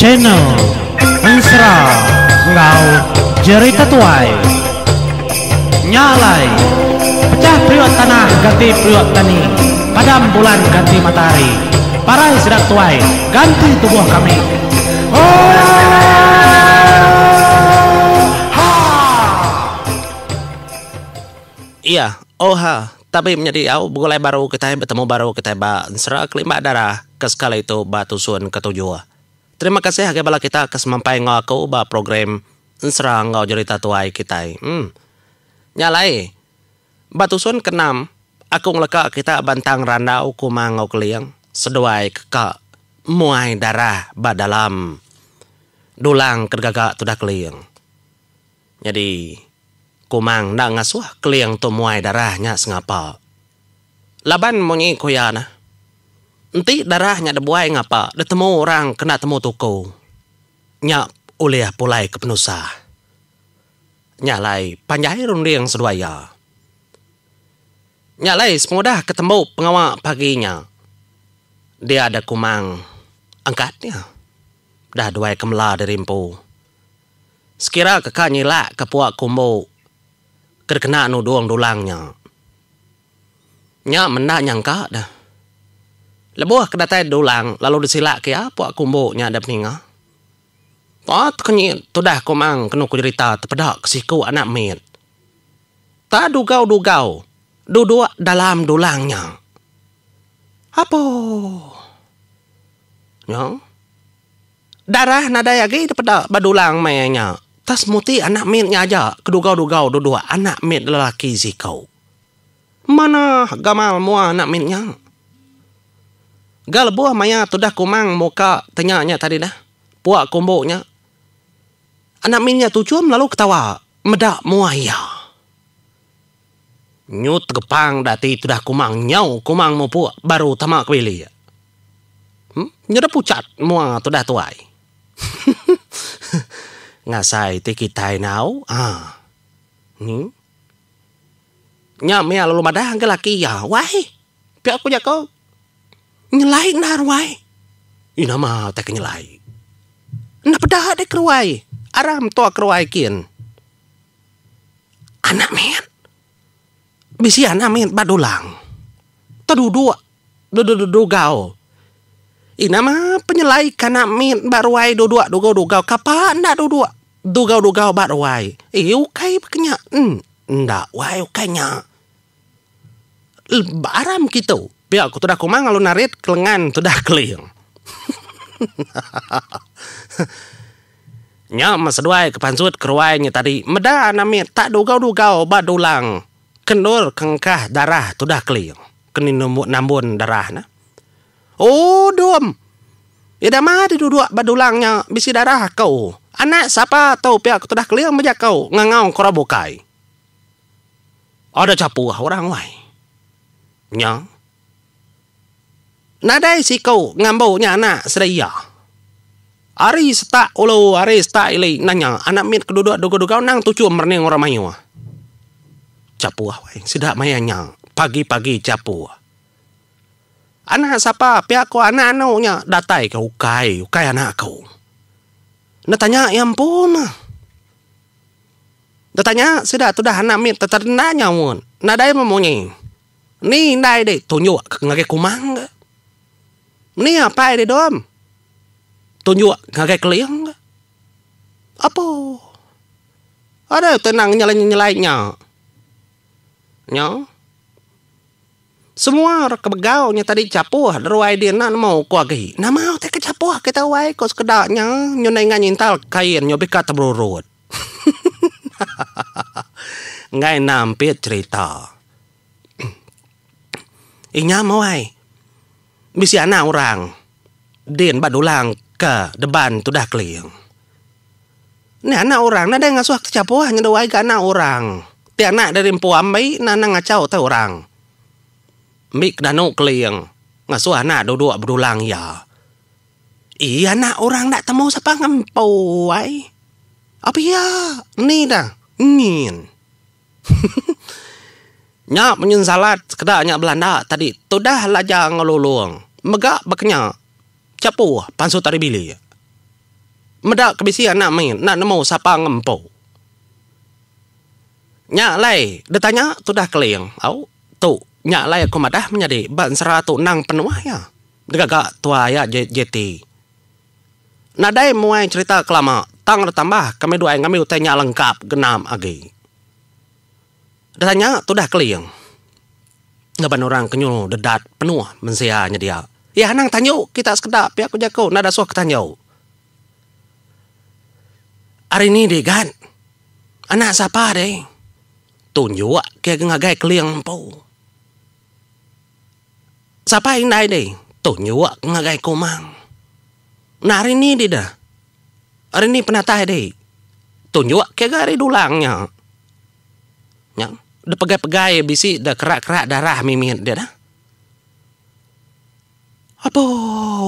channel Mesra Ngau Jeri Tetuai Nyalai Pecah priok tanah ganti priok tani Padam bulan ganti matahari Parai sedak tuai ganti tubuh kami Oh Iya, oha, tapi menjadi au boleh baru kita bertemu baru kita ba serak lima darah ke skala itu batu sun ketujuh. Terima kasih hake bala kita kesemampai ngau aku ba program serang ngau cerita tuai kita. Hmm. Nyalai. sun kenam. Aku ngeleka kita bantang randa uku mangau keliang. Seduai keka muai darah ba dalam. Dulang kergaga tudah keliang. Jadi kumang nak ngasuh keliang tu muai darahnya sengapa. Laban monyi koyana. Nanti darahnya ada buai ngapa? Dia temu orang kena temu toko. Nya uliah pulai ke penusa. Nya lai panjai rundiang seduaya. Nya lai semudah ketemu pengawak paginya. Dia ada kumang angkatnya. Dah duai kemela dirimpu. Sekira kakak nyilak ke puak kumbu. Kerkena nuduang dulangnya. Nya mendak nyangka dah lebuh lah, kedatai dulang lalu disilak ke apa kumbu ah, nya ada peninga pat kenyi tudah ko mang kenu ku cerita tepedak ke siku anak mit ta dugau dugau dudua dalam dulangnya apo nyong darah nada yagi tepedak badulang mayanya tas muti anak mit aja kedugau dugau dudua anak mit lelaki siku mana gamal mua anak mit nyang Gal buah maya tu dah kumang muka tanya tadi dah. Puak kumbuknya. Anak minnya tujuan lalu ketawa. Medak muaya. Nyut kepang dati tu dah kumang nyau kumang mu puak baru tamak pilih Hmm? Nyudah pucat mua tu dah tuai. Ngasai tiki tai nau. Ah. Hmm? ya lalu madah laki ya. Wahai. Pihak aku jakau nyelai narwai ina ma tak nyelai na pedah de keruai aram tua keruai kin anak men bisi anak men badulang tedudu dudu gao ina ma penyelai kana min baruai dudua dugau dugau kapa ndak dudua dugau dugau baruai iu kai kenya hmm, ndak wai kenya baram gitu Pia aku tuh kumang lalu narit kelengan tuh dah keling nya mas ke pansut keruainya tadi meda nami tak duga dugau badulang kendur kengkah darah tuh dah keling keni nambun nambun darah na oh dom dah mah di duduk badulangnya bisi darah kau. Anak siapa tahu pihak aku dah keling meja kau ngangau korabokai. Ada capu orang wai. nyam nadai si kau ngambau nyana sedaya. Ari sta ulo ari sta ilai nanya anak mit keduduk dogo dogo nang tujuh merni orang mayu. capua ah? Ah, wae sedak maya pagi-pagi capu. Ah. Anak siapa pihak ko anak anaknya datai kau kai kai anak kau. Natanya yang pun. Natanya sudah tu dah anak mit teternanya mun. Nadai memunyi. Ni nadai tunjuk ngake kumang. Mending apa ini dom? Tunjuk kayak keliang Apo? Apa? Ada tenang nyala-nyala nyelainya Nya. Semua kebegaunya tadi capuah deruai dia nak mau ku agi. Nak mau teh kecapuah kita wai kos kedaknya nyunai nganyintal kain nyobi kata berurut. Ngai nampir cerita. Inya mau wai misi anak orang. Den badulang ke deban tu dah keliang. Ni anak orang, nada yang ngasuh capo hanya doai ke anak orang. Ti anak dari empu ambai nana ngacau tau orang. Mik danu keliang, ngasuh anak duduk berulang ya. Iya anak orang nak temu siapa wai Apa ya? Ni dah, ngin. Nyak menyun salat nyak nyak Belanda tadi. Tudah laja ngelulung. megak beknya. Capu pansu tari bili. medak kebisian anak main. Nak nemu sapa ngempo. nyak lai. tu tudah keling Au. Tu. nyak lai aku madah menjadi ban seratu nang penuh ya. Degagak tua ya jeti. Nadai muai cerita kelama. Tang bertambah kami dua yang kami utanya lengkap genam agi. Datanya tuh dah keliang. ngapain orang kenyu dedat penuh mensianya dia. Ya nang tanyo kita sekedap pihak ya, aku nada suah ketanyo. Hari ini deh kan. Anak siapa deh? Tunjuk kayak ngagai keliang po. Siapa ini deh? Tunjuk ngagai komang. Nah hari ini deh dah. Hari ini penatah deh. Tunjuk kayak gari dulangnya nya udah pegai-pegai bisi udah kerak-kerak darah mimin dia dah apa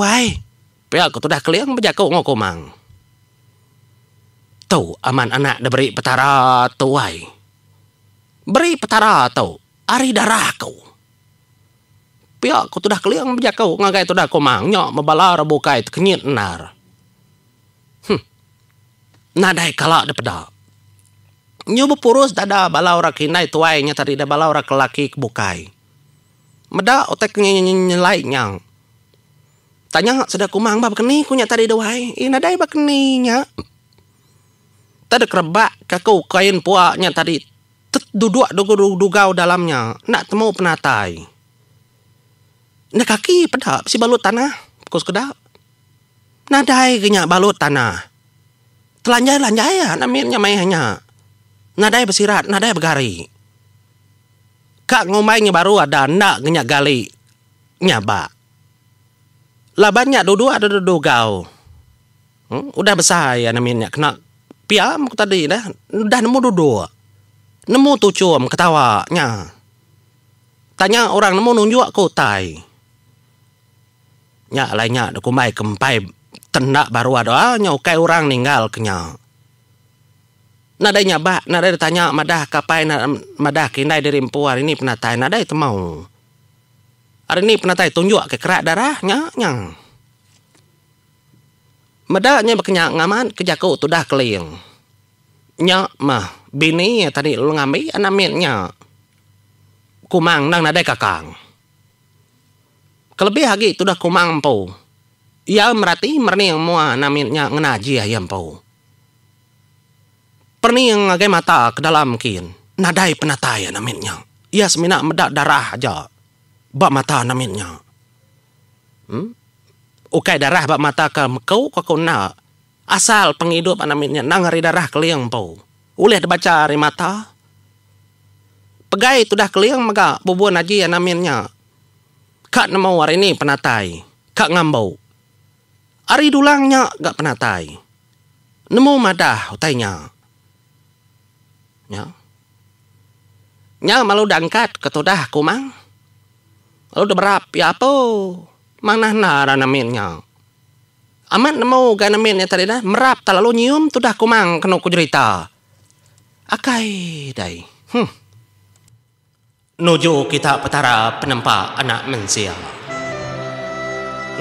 wai pihak tu dah keliang kau ngoko mang tau aman anak udah beri petara tau wai beri petara tau ari darah kau pihak tu dah keliang kau ngagai tu dah mang nyok mebalar bukai kenyit nar hm nadai kalak dah pedak nyoba purus dada bala kina itu nya tadi dada bala orang laki bukai. Meda otek nyelai nyang. Tanya sudah kumang bab keni kunya tadi da wai. Ina dai bab keninya. Tadi kerbak kakau kain puaknya tadi duduk dugu dugau dalamnya. Nak temu penatai. nak kaki pedap si balut tanah. Kus kedap. Nadai kenyak balut tanah. Telanjai-lanjai ya namirnya mayanya nadai bersirat, nadai begari Kak ngomainya baru ada nak genyak gali. Nyaba. Lah banyak dua ada dua gau Hmm? Udah besar ya namanya kena piam tadi dah. Udah nemu dua. Nemu tu cuam ketawa nya. Tanya orang nemu nunjuk aku tai. Nyak lainnya aku mai kempai tenak baru ada ah, nyokai kai orang ninggal kenyak nadai nyaba nada ditanya madah kapai madah kini dari empuar ini penatai nada itu mau hari ini penatai tunjuk ke kerak darahnya nyang madahnya madanya bekenya ngaman kejaku tu dah keling nya mah bini ya tadi lu ngambil anaminnya kumang nang nadai kakang kelebih lagi tu dah kumang po ya merati merni yang mua naminnya ngenaji ya yang po perning ngagai mata ke dalam kin. Nadai penatai namitnya. Ia semina medak darah aja. Bak mata namitnya. Hmm? Ukai darah bak mata ke kau kau nak. Asal penghidup namitnya nangari darah keliang pau. Uleh baca hari mata. Pegai tu dah keliang maka bubuan aji ya namitnya. Kak nemau hari ini penatai. Kak ngambau. hari dulangnya gak penatai. Nemu madah utainya. Ya. Nya malu dangkat ketudah kumang. Lalu udah berap ya apa? Mana nara naminnya? aman nemu gak ya tadi dah merap terlalu nyium tudah kumang kena ku cerita. Akai dai. Hmm. Nuju kita petara penempa anak mensia.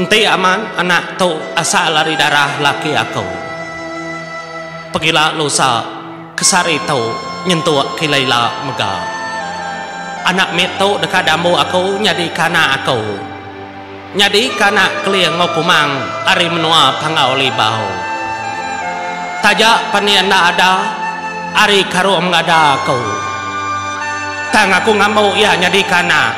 nanti aman anak tu asal lari darah laki aku. Pergilah lusa kesari tau nyentuh kilaila mega anak meto dekat damu aku nyadi kana aku nyadi kana kelia ngokumang ari menua pangau libau taja panianda ada ari karu ngada aku tang aku ngamau ya nyadi kana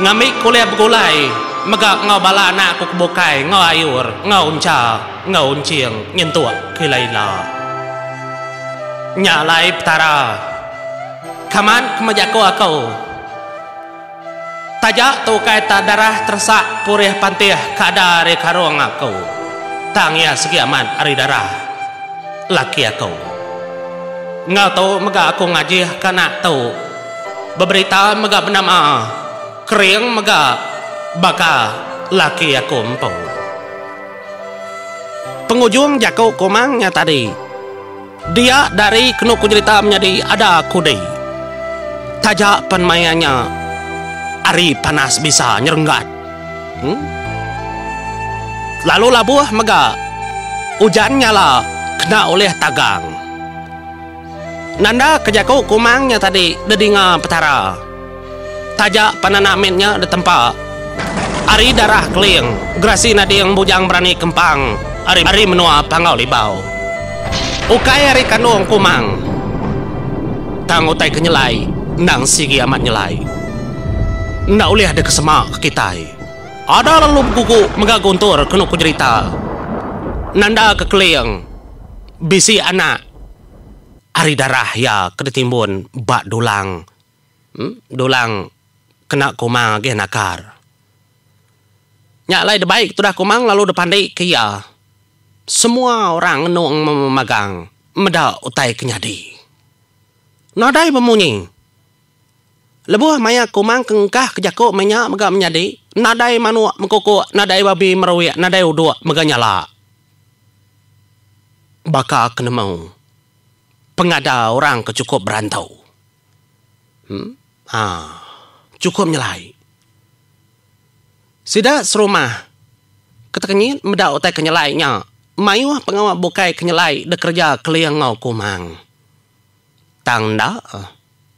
ngamik kuliah begulai mega ngau bala anak aku kebukai ngau ayur ngau unca ngau unciang nyentuh kilaila nyalai ptara kaman kemajaku Aku, tajak tu kaita darah tersak purih pantih kada rekarong Aku, tangia sekiaman ari darah laki Aku, ngau tau mega aku ngaji kana tau beberita mega benama ah. kering mega baka laki aku empau pengujung jakau komangnya tadi dia dari kenu cerita menjadi ada kude. Tajak penmayanya Ari panas bisa nyerenggat. Hmm? Lalu labuh mega hujan nyala kena oleh tagang. Nanda kejaku kumangnya tadi dedinga petara. Tajak pananamennya di tempat. Ari darah keling, gerasi nadi yang bujang berani kempang. Ari, ari menua pangau libau. O kaya kumang. Tango kenyelai, nang sigi amat nyelai. Nak uli ada kesemak kita. Ada lalu kuku Megaguntur kena ku cerita. Nanda kekeliang. Bisi anak. Ari darah ya ketimbun bak dulang. Hmm? Dulang kena kumang ge nakar. Nyak lai de baik tu dah kumang lalu de pandai ke ya. semua orang nuang memegang meda utai kenyadi. Nadai pemunyi. Lebuh maya kumang kengkah kejaku menya megak menyadi. Nadai manuak mengkoko, nadai babi meruik, nadai udua megak nyala. Baka kena mau. Pengada orang kecukup berantau. Hmm? Ha. Cukup nyelai. Sida serumah. Kata kenyit, meda utai kenyelai nyak. mayuh pengawak bukai kenyelai de kerja keliang ngau kumang. Tang da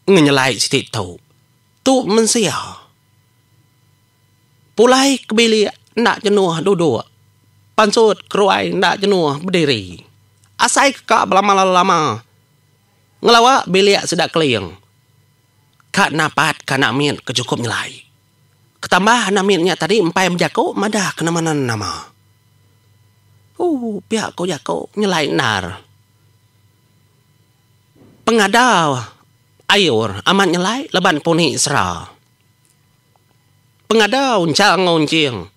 ngenyelai sitik tau. Tu mensia. Pulai kebili nak jenuh duduk. Pansut keruai nak jenuh berdiri. Asai kekak berlama-lama. Ngelawa biliak sedak keliang. Kak napat kak nak min kecukup nyelai. Ketambah nak minnya tadi empai menjakuk madah kenamanan nama Oh, pihak kau ya kau nyelai nar. pengadau ayur amat nyelai leban puni Israel. pengadau uncal ngoncing.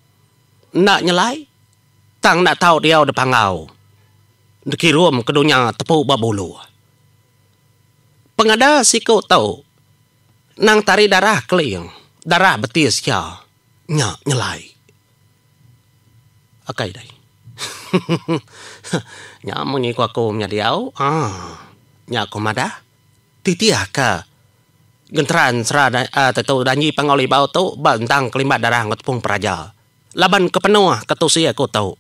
Nak nyelai tang nak tahu dia udah pangau. Dikirim ke dunia tepu babulu. Pengadau si kau tahu nang tari darah keling, darah betis ya, nyak nyelai. Akai okay, dai nya mo ni kwa ko nya diau ah nya ko mada ti ti aka gentran sera uh, eh, tetu danyi pangoli bau tu bantang kelimat darah ngot pung praja laban kepenuh ketusi aku tau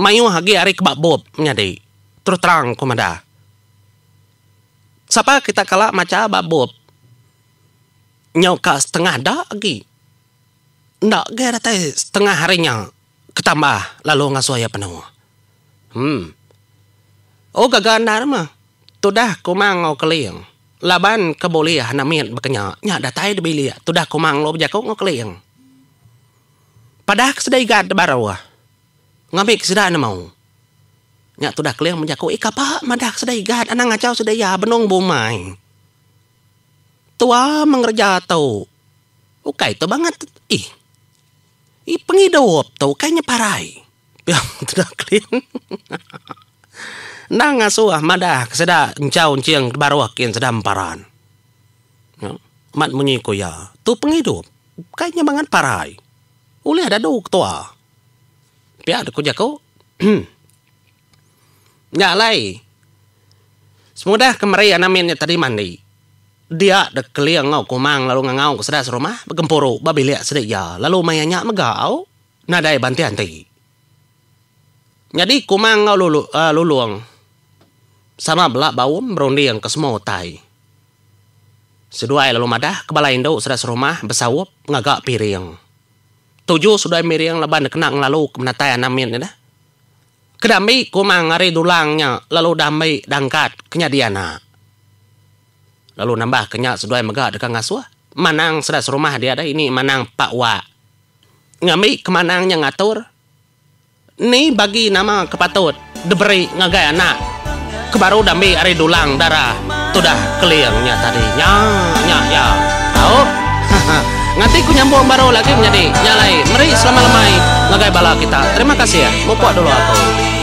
mayu hagi ari kebak bob nya di terus terang ko mada sapa kita kala maca babob nyau ka setengah dah lagi ndak gerate setengah harinya ketamba lalu ngasuh ya penuh. Hmm. oh gagal nara ma. Tudah mang o keliang. Laban kabolia hanamit bakanya. Nya datay dabiliya. Tudah mang lo bajako o kaliyang. Padah kesedai gad barawa. Ah. Ngamik sudah na mau. Nya tudah kaliyang bajako ikapa madah kesedai gad anang ngacau sedaya benong bumay. Tua mengerja tau. Ukai tu banget. Ih, I 이 tau 없도 parai 파라이 병 드나클린 nanga suah madak seda encau baru baruakin sedam paran ya, mat menyiko ya tu penghidup kayaknya mangan parai ulih ada duk tua ah. ada ku jako nyalai semudah kemari anaminnya tadi mandi dia de keliang ngau kumang lalu ngau ke sedas rumah bekempuru babilia sedik ya lalu mayanya megau nadai banti anti jadi kumang ngau lulu uh, luluang sama belak bawum merundi yang ke semua tai sedua lalu madah kebalain indo sedas rumah besawup ngagak piring tuju sudah miring leban kenang lalu menatai anamin ya kedamai kumang ngari dulangnya lalu damai dangkat kenyadiana lalu nambah kenyal sedoi mega dekat ngasua manang sedas rumah dia ada ini manang pak wa ngami kemanangnya ngatur ni bagi nama kepatut diberi ngagai anak kebaru dambi ari dulang darah tudah keliangnya tadi nya ya tahu ya, ya. nanti ku nyambung baru lagi menjadi nyalai meri selama lemai ngagai bala kita terima kasih ya mupuak dulu aku